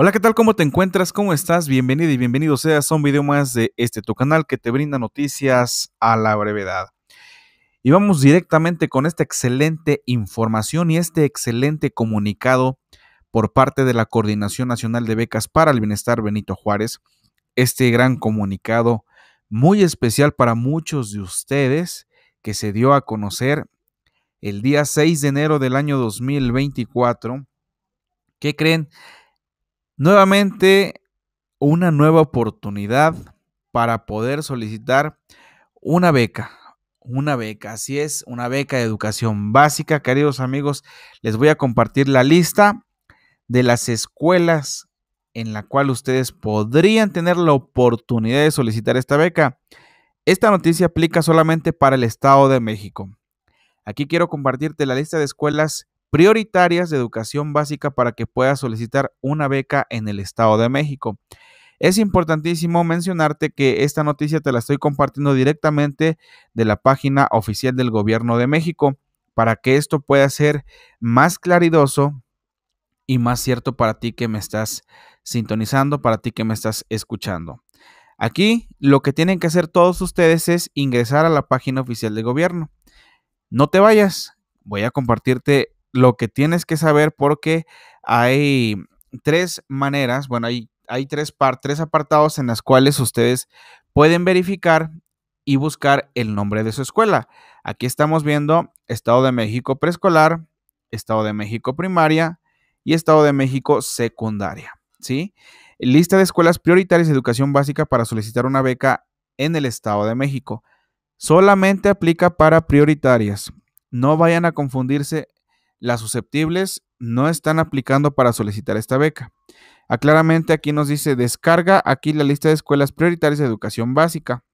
Hola, ¿qué tal? ¿Cómo te encuentras? ¿Cómo estás? Bienvenido y bienvenido seas a un video más de este tu canal que te brinda noticias a la brevedad. Y vamos directamente con esta excelente información y este excelente comunicado por parte de la Coordinación Nacional de Becas para el Bienestar Benito Juárez. Este gran comunicado muy especial para muchos de ustedes que se dio a conocer el día 6 de enero del año 2024. ¿Qué creen? Nuevamente, una nueva oportunidad para poder solicitar una beca. Una beca, así es, una beca de educación básica. Queridos amigos, les voy a compartir la lista de las escuelas en la cual ustedes podrían tener la oportunidad de solicitar esta beca. Esta noticia aplica solamente para el Estado de México. Aquí quiero compartirte la lista de escuelas prioritarias de educación básica para que puedas solicitar una beca en el Estado de México. Es importantísimo mencionarte que esta noticia te la estoy compartiendo directamente de la página oficial del Gobierno de México para que esto pueda ser más claridoso y más cierto para ti que me estás sintonizando, para ti que me estás escuchando. Aquí lo que tienen que hacer todos ustedes es ingresar a la página oficial del gobierno. No te vayas, voy a compartirte lo que tienes que saber porque hay tres maneras, bueno, hay, tres, tres apartados en las cuales ustedes pueden verificar y buscar el nombre de su escuela. Aquí estamos viendo Estado de México preescolar, Estado de México primaria y Estado de México secundaria, ¿sí? Lista de escuelas prioritarias de educación básica para solicitar una beca en el Estado de México. Solamente aplica para prioritarias. No vayan a confundirse las susceptibles no están aplicando para solicitar esta beca. Aclaramente ah, aquí nos dice descarga aquí la lista de escuelas prioritarias de educación básica.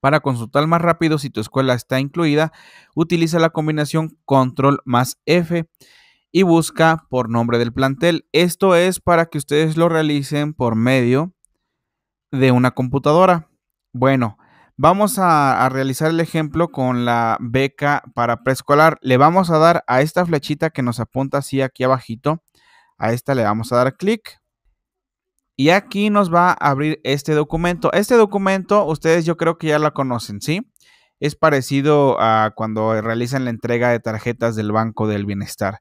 Para consultar más rápido si tu escuela está incluida, utiliza la combinación control más F y busca por nombre del plantel. Esto es para que ustedes lo realicen por medio de una computadora. Bueno, Vamos a, realizar el ejemplo con la beca para preescolar. Le vamos a dar a esta flechita que nos apunta así aquí abajito. A esta le vamos a dar clic. Y aquí nos va a abrir este documento. Este documento ustedes yo creo que ya lo conocen, ¿sí? Es parecido a cuando realizan la entrega de tarjetas del Banco del Bienestar.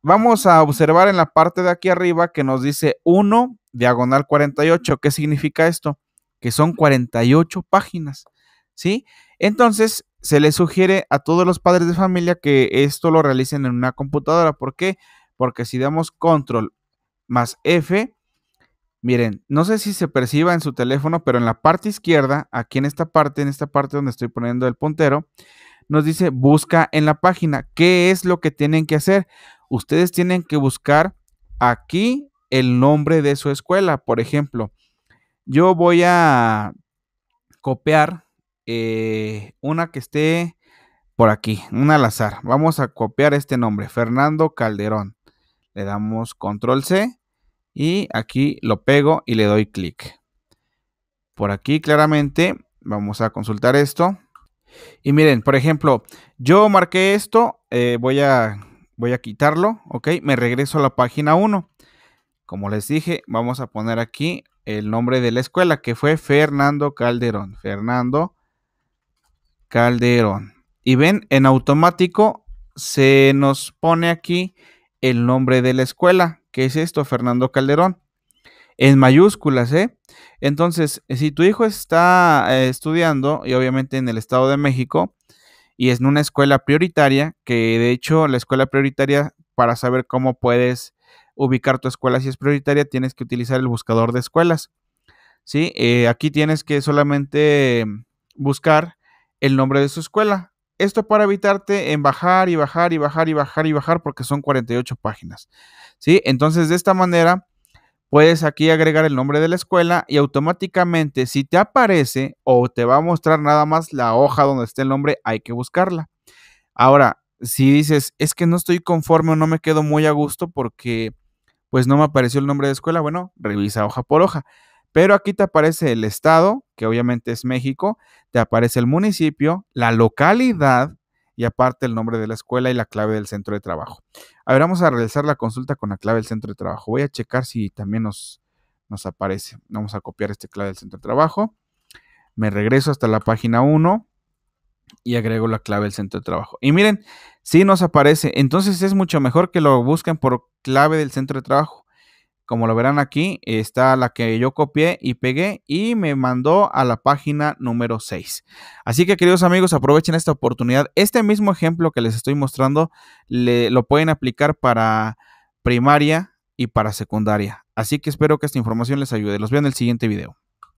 Vamos a observar en la parte de aquí arriba que nos dice 1 diagonal 48. ¿Qué significa esto? que son 48 páginas, ¿sí? Entonces, se les sugiere a todos los padres de familia que esto lo realicen en una computadora. ¿Por qué? Porque si damos control más F, miren, no sé si se perciba en su teléfono, pero en la parte izquierda, aquí en esta parte, en esta parte donde estoy poniendo el puntero, nos dice busca en la página. ¿Qué es lo que tienen que hacer? Ustedes tienen que buscar aquí el nombre de su escuela. Por ejemplo, yo voy a copiar eh, una que esté por aquí, una al azar. Vamos a copiar este nombre, Fernando Calderón. Le damos control C y aquí lo pego y le doy clic. Por aquí claramente vamos a consultar esto. Y miren, por ejemplo, yo marqué esto, eh, voy, a, voy a quitarlo, ok, me regreso a la página 1. Como les dije, vamos a poner aquí el nombre de la escuela, que fue Fernando Calderón. Fernando Calderón. Y ven, en automático se nos pone aquí el nombre de la escuela, que es esto, Fernando Calderón. En mayúsculas, ¿eh? Entonces, si tu hijo está eh, estudiando, y obviamente en el Estado de México, y es en una escuela prioritaria, que de hecho la escuela prioritaria, para saber cómo puedes ubicar tu escuela si es prioritaria, tienes que utilizar el buscador de escuelas. ¿sí? Eh, aquí tienes que solamente buscar el nombre de su escuela. Esto para evitarte en bajar y bajar y bajar y bajar y bajar porque son 48 páginas. ¿sí? Entonces, de esta manera, puedes aquí agregar el nombre de la escuela y automáticamente si te aparece o te va a mostrar nada más la hoja donde esté el nombre, hay que buscarla. Ahora, si dices, es que no estoy conforme o no me quedo muy a gusto porque pues no me apareció el nombre de escuela, bueno, revisa hoja por hoja. Pero aquí te aparece el estado, que obviamente es México, te aparece el municipio, la localidad y aparte el nombre de la escuela y la clave del centro de trabajo. A ver, vamos a realizar la consulta con la clave del centro de trabajo. Voy a checar si también nos, nos aparece. Vamos a copiar este clave del centro de trabajo. Me regreso hasta la página 1 y agrego la clave del centro de trabajo. Y miren, sí nos aparece. Entonces es mucho mejor que lo busquen por clave del centro de trabajo. Como lo verán aquí, está la que yo copié y pegué y me mandó a la página número 6. Así que queridos amigos, aprovechen esta oportunidad. Este mismo ejemplo que les estoy mostrando lo pueden aplicar para primaria y para secundaria. Así que espero que esta información les ayude. Los veo en el siguiente video.